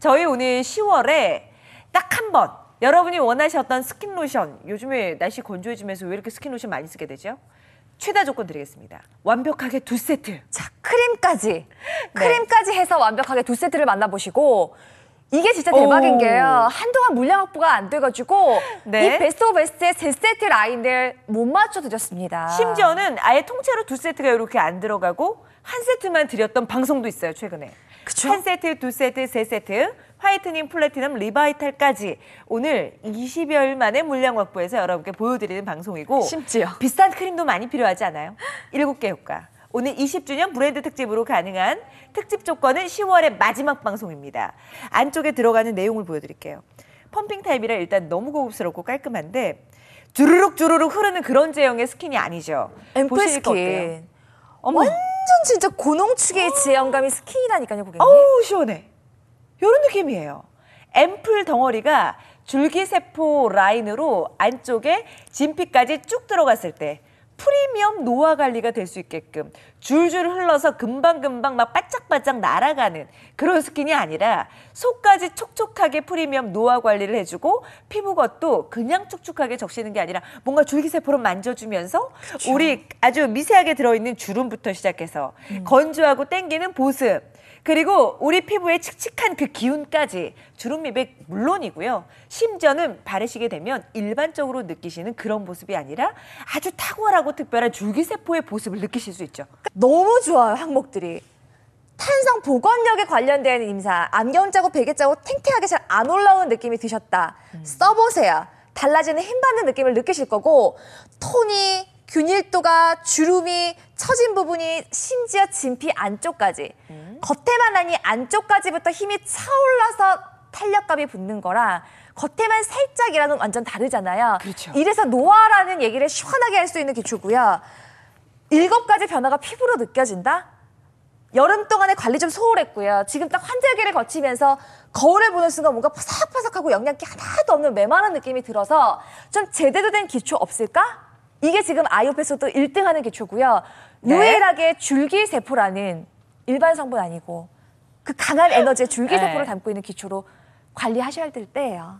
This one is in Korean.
저희 오늘 10월에 딱 한 번 여러분이 원하셨던 스킨 로션 요즘에 날씨 건조해지면서 왜 이렇게 스킨 로션 많이 쓰게 되죠? 최다 조건 드리겠습니다. 완벽하게 두 세트. 자, 크림까지. 네. 크림까지 해서 완벽하게 두 세트를 만나보시고 이게 진짜 대박인 오. 게요. 한동안 물량 확보가 안 돼가지고 네. 이 베스트 오브 베스트의 세 세트 라인을 못 맞춰 드렸습니다. 심지어는 아예 통째로 두 세트가 이렇게 안 들어가고 한 세트만 드렸던 방송도 있어요, 최근에. 그쵸? 한 세트, 두 세트, 세 세트, 화이트닝 플래티넘 리바이탈까지 오늘 20여일 만에 물량 확보해서 여러분께 보여드리는 방송이고 심지어 비싼 크림도 많이 필요하지 않아요? 7개 효과. 오늘 20주년 브랜드 특집으로 가능한 특집 조건은 10월의 마지막 방송입니다. 안쪽에 들어가는 내용을 보여드릴게요. 펌핑 타입이라 일단 너무 고급스럽고 깔끔한데 주르륵 주르륵 흐르는 그런 제형의 스킨이 아니죠. 앰플 스킨. 어때요? 어 완전 진짜 고농축의 지향감이 스킨이라니까요, 고객님. 어우, 시원해. 이런 느낌이에요. 앰플 덩어리가 줄기세포 라인으로 안쪽에 진피까지 쭉 들어갔을 때 프리미엄 노화 관리가 될 수 있게끔 줄줄 흘러서 금방금방 막 바짝바짝 날아가는 그런 스킨이 아니라 속까지 촉촉하게 프리미엄 노화 관리를 해주고 피부것도 그냥 촉촉하게 적시는 게 아니라 뭔가 줄기세포로 만져주면서 그쵸. 우리 아주 미세하게 들어있는 주름부터 시작해서 음. 건조하고 땡기는 보습 그리고 우리 피부에 칙칙한 그 기운까지 주름 미백 물론이고요. 심지어는 바르시게 되면 일반적으로 느끼시는 그런 모습이 아니라 아주 탁월하고 특별한 줄기세포의 모습을 느끼실 수 있죠. 그러니까 너무 좋아요 항목들이. 탄성 보건력에 관련된 임사 안경 짜고 베개 짜고 탱탱하게 잘 안 올라오는 느낌이 드셨다. 써보세요. 달라지는 힘받는 느낌을 느끼실 거고 톤이 균일도가 주름이 처진 부분이 심지어 진피 안쪽까지 음? 겉에만 아니 안쪽까지부터 힘이 차올라서 탄력감이 붙는 거라 겉에만 살짝이라는 완전 다르잖아요. 그렇죠. 이래서 노화라는 얘기를 시원하게 할 수 있는 기초고요. 일곱 가지 변화가 피부로 느껴진다? 여름 동안에 관리 좀 소홀했고요. 지금 딱 환절기를 거치면서 거울을 보는 순간 뭔가 파삭파삭하고 영양기 하나도 없는 메마른 느낌이 들어서 좀 제대로 된 기초 없을까? 이게 지금 아이오에서도 1등 하는 기초고요. 네. 유일하게 줄기세포라는 일반 성분 아니고 그 강한 에너지의 줄기세포를 네. 담고 있는 기초로 관리하셔야 될 때예요.